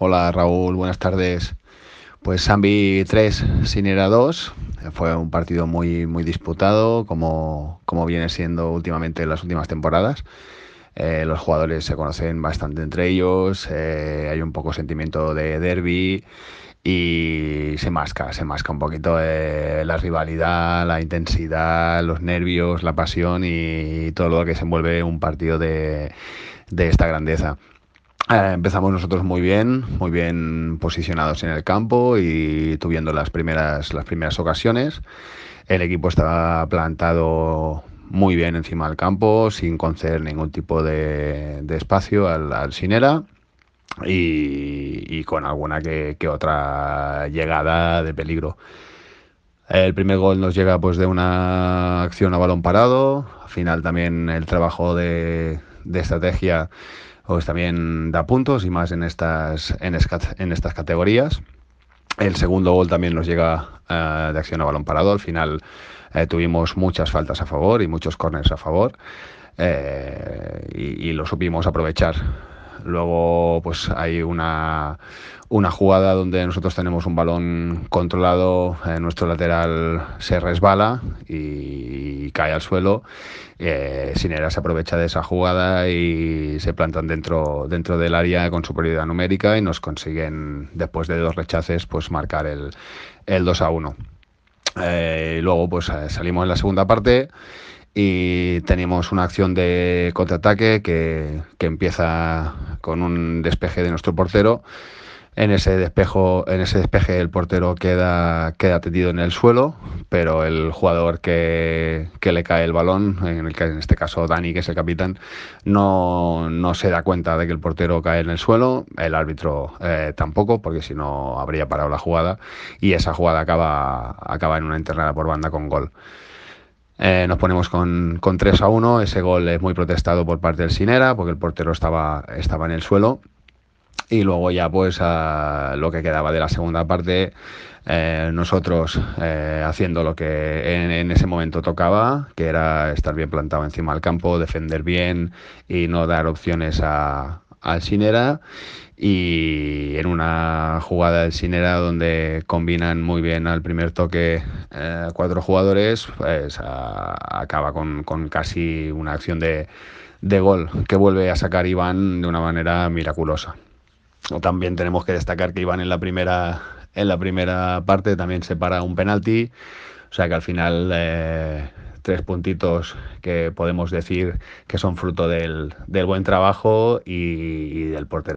Hola Raúl, buenas tardes. Pues Zambi 3, Sinera 2. Fue un partido muy, muy disputado, como, como viene siendo últimamente en las últimas temporadas. Eh, los jugadores se conocen bastante entre ellos, eh, hay un poco sentimiento de derby y se masca, se masca un poquito eh, la rivalidad, la intensidad, los nervios, la pasión y, todo lo que se envuelve un partido de esta grandeza. Eh, empezamos nosotros muy bien, muy bien posicionados en el campo y tuviendo las primeras, las primeras ocasiones. El equipo estaba plantado muy bien encima del campo, sin conceder ningún tipo de, espacio al, al Sinera. Y, con alguna que, otra llegada de peligro. El primer gol nos llega pues de una acción a balón parado. Al final también el trabajo de, de estrategia pues también da puntos y más en estas, en, estas categorías. El segundo gol también nos llega eh, de acción a balón parado. Al final eh, tuvimos muchas faltas a favor y muchos corners a favor. Eh, y, y, lo supimos aprovechar Luego, pues hay una, jugada donde nosotros tenemos un balón controlado, eh, nuestro lateral se resbala y, cae al suelo. Eh, Sinera se aprovecha de esa jugada y se plantan dentro, del área con superioridad numérica y nos consiguen, después de dos rechaces, pues marcar el, el 2 a 1. Eh, luego, pues eh, salimos en la segunda parte y tenemos una acción de contraataque que, empieza con un despeje de nuestro portero. En ese, despejo, en ese despeje el portero queda, queda tendido en el suelo, pero el jugador que, le cae el balón, en, el, en este caso Dani, que es el capitán, no, no, se da cuenta de que el portero cae en el suelo, el árbitro eh, tampoco, porque si no habría parado la jugada, y esa jugada acaba, acaba en una internada por banda con gol. Eh, nos ponemos con, con, 3 a 1. Ese gol es muy protestado por parte del Sinera, porque el portero estaba, estaba en el suelo. Y luego ya pues a lo que quedaba de la segunda parte, eh, nosotros eh, haciendo lo que en, en, ese momento tocaba, que era estar bien plantado encima del campo, defender bien y no dar opciones a, al Sinera y en una jugada del Sinera donde combinan muy bien al primer toque eh, cuatro jugadores, pues acaba con, casi una acción de, de gol que vuelve a sacar Iván de una manera miraculosa. También tenemos que destacar que Iván en la primera, en la primera parte también se para un penalti, o sea que al final... Eh, tres puntitos que podemos decir que son fruto del, del buen trabajo y, y del portero.